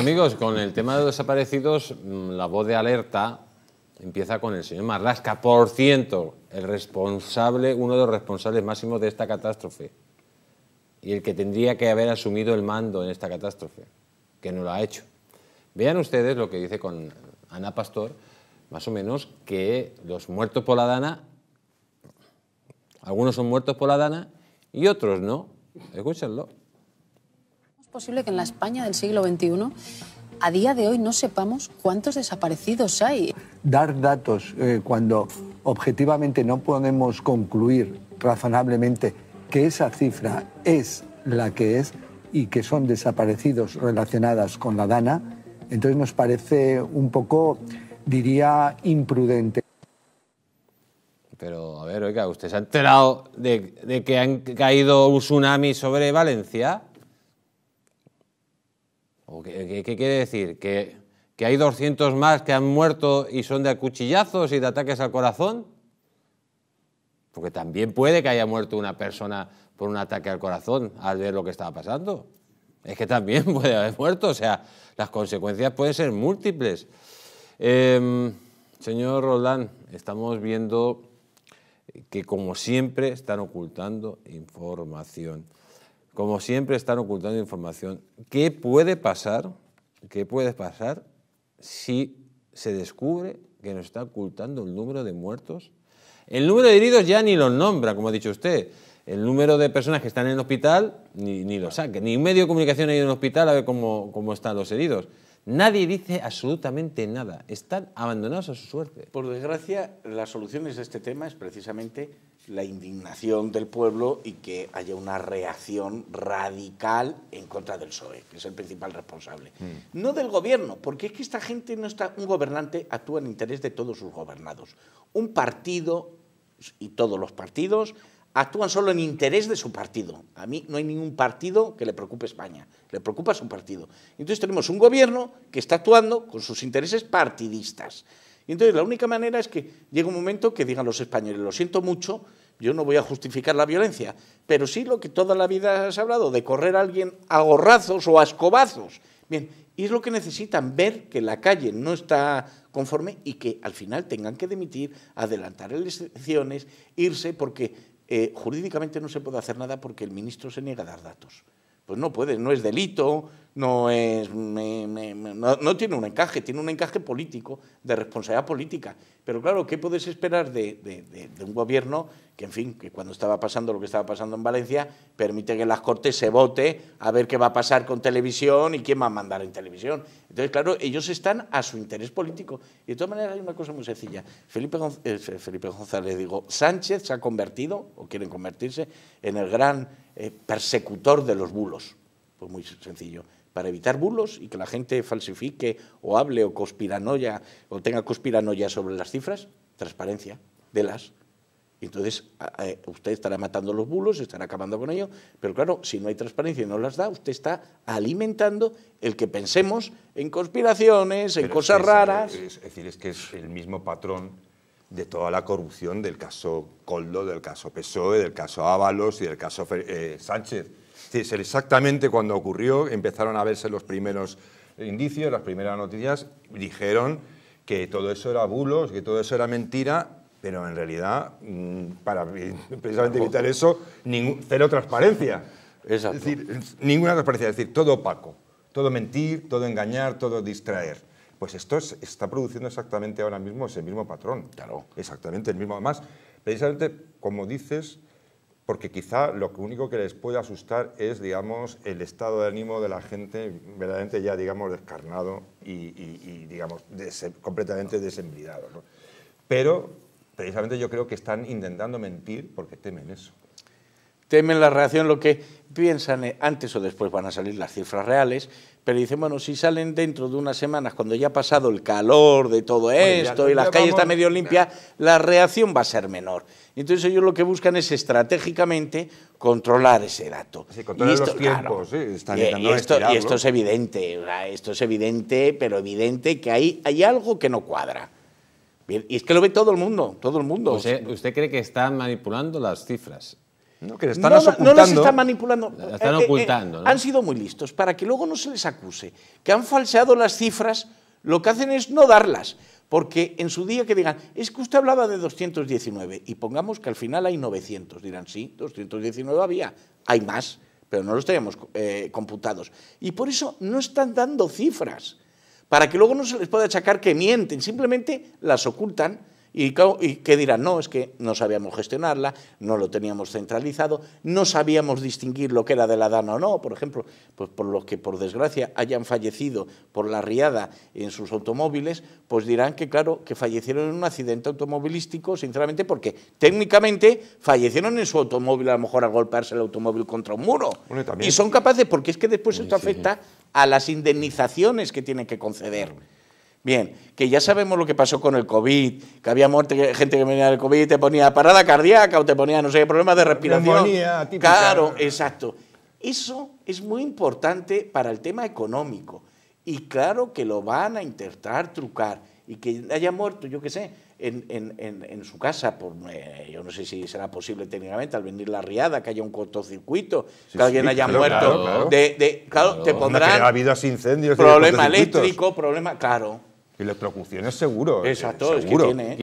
amigos, con el tema de los desaparecidos, mm, la voz de alerta empieza con el señor Marlasca, por ciento, el responsable, uno de los responsables máximos de esta catástrofe y el que tendría que haber asumido el mando en esta catástrofe, que no lo ha hecho. Vean ustedes lo que dice con Ana Pastor, más o menos que los muertos por la Dana, algunos son muertos por la Dana y otros no. Escúchenlo. Es posible que en la España del siglo XXI a día de hoy no sepamos cuántos desaparecidos hay? Dar datos eh, cuando objetivamente no podemos concluir razonablemente que esa cifra es la que es y que son desaparecidos relacionadas con la Dana, entonces nos parece un poco, diría, imprudente. Pero, a ver, oiga, ¿usted se ha enterado de, de que han caído un tsunami sobre Valencia? qué, quiere decir? ¿Que, hay 200 más que han muerto y son de acuchillazos y de ataques al corazón? Porque también puede que haya muerto una persona por un ataque al corazón al ver lo que estaba pasando. Es que también puede haber muerto, o sea, las consecuencias pueden ser múltiples. Em, señor Roldán, estamos viendo que como siempre están ocultando información como siempre, están ocultando información. ¿Qué puede pasar? ¿Qué puede pasar si se descubre que nos está ocultando el número de muertos? El número de heridos ya ni los nombra, como ha dicho usted. El número de personas que están en el hospital ni, ni lo saque. Ni un medio de comunicación ha ido al hospital a ver cómo, cómo están los heridos. Nadie dice absolutamente nada. Están abandonados a su suerte. Por desgracia, las soluciones de este tema es precisamente la indignación del pueblo y que haya una reacción radical en contra del PSOE, que es el principal responsable. Mm. No del gobierno, porque es que esta gente no está. Un gobernante actúa en interés de todos sus gobernados. Un partido y todos los partidos actúan solo en interés de su partido. A mí no hay ningún partido que le preocupe España, le preocupa su partido. Entonces tenemos un gobierno que está actuando con sus intereses partidistas. Y entonces la única manera es que llegue un momento que digan los españoles, lo siento mucho, yo no voy a justificar la violencia, pero sí lo que toda la vida has hablado, de correr a alguien a gorrazos o a escobazos. Bien, y es lo que necesitan, ver que la calle no está conforme y que al final tengan que demitir, adelantar elecciones, irse, porque eh, jurídicamente no se puede hacer nada porque el ministro se niega a dar datos pues no puede, no es delito, no, es, no, tiene un encaje, tiene un encaje político, de responsabilidad política. Pero claro, ¿qué puedes esperar de, un gobierno que, en fin, que cuando estaba pasando lo que estaba pasando en Valencia, permite que las Cortes se vote a ver qué va a pasar con televisión y quién va a mandar en televisión? Entonces, claro, ellos están a su interés político. Y de todas maneras hay una cosa muy sencilla. Felipe, eh, Felipe González, digo, Sánchez se ha convertido, o quieren convertirse, en el gran eh, persecutor de los bulos. Pues muy sencillo. Para evitar bulos y que la gente falsifique o hable o conspiranoia o tenga conspiranoia sobre las cifras, transparencia de las. Entonces, usted estará matando los bulos, estará acabando con ello, pero claro, si no hay transparencia y no las da, usted está alimentando el que pensemos en conspiraciones, en cosas raras. es, decir, es que es el mismo patrón de toda la corrupción del caso Coldo, del caso PSOE, del caso Ábalos y del caso eh, Sánchez. Es exactamente cuando ocurrió empezaron a verse los primeros indicios, las primeras noticias, dijeron que todo eso era bulos, que todo eso era mentira, pero en realidad, mm, para precisamente evitar eso, cero transparencia. Es decir, ninguna transparencia, es decir, todo opaco, todo mentir, todo engañar, todo distraer. Pues esto está produciendo exactamente ahora mismo ese mismo patrón. Claro. Exactamente el mismo. Además, precisamente como dices, porque quizá lo único que les puede asustar es, digamos, el estado de ánimo de la gente verdaderamente ya, digamos, descarnado y, digamos, completamente desembridado. Pero precisamente yo creo que están intentando mentir porque temen eso temen la reacción, lo que piensan, eh, antes o después van a salir las cifras reales, pero dicen, bueno, si salen dentro de unas semanas, cuando ya ha pasado el calor de todo esto y la calle está medio limpia, la reacción va a ser menor. Entonces ellos lo que buscan es estratégicamente controlar ese dato. sí, y, esto, y, esto, es evidente, esto es evidente, pero evidente que hay, hay algo que no cuadra. y es que lo ve todo el mundo, todo el mundo. usted cree que están manipulando las cifras? No, que están las están manipulando. Eh, eh, han sido muy listos. Para que luego no se les acuse que han falseado las cifras, lo que hacen es no darlas. Porque en su día que digan, es que usted hablaba de 219 y pongamos que al final hay 900. Dirán, sí, 219 había, hay más, pero no los teníamos eh, computados. Y por eso no están dando cifras. Para que luego no se les pueda achacar que mienten, simplemente las ocultan y, qué que dirán, no, es que no sabíamos gestionarla, no lo teníamos centralizado, no sabíamos distinguir lo que era de la dana o no, por ejemplo, pues por los que por desgracia hayan fallecido por la riada en sus automóviles, pues dirán que claro, que fallecieron en un accidente automovilístico, sinceramente, porque técnicamente fallecieron en su automóvil, a lo mejor al golpearse el automóvil contra un muro. y, son capaces, porque es que después esto afecta a las indemnizaciones que tienen que conceder. Bien, que ya sabemos lo que pasó con el COVID, que había muerte, gente que venía del COVID y te ponía parada cardíaca o te ponía, no sé, problemas de respiración. Claro, exacto. Eso es muy importante para el tema económico. Y claro que lo van a intentar trucar y que haya muerto, yo qué sé, en, su casa, por, eh, yo no sé si será posible técnicamente al venir la riada, que haya un cortocircuito, que alguien haya muerto. De, claro, te pondrán... habido incendios. Problema eléctrico, problema... Claro es seguro. Exacto, seguro. Es que tiene,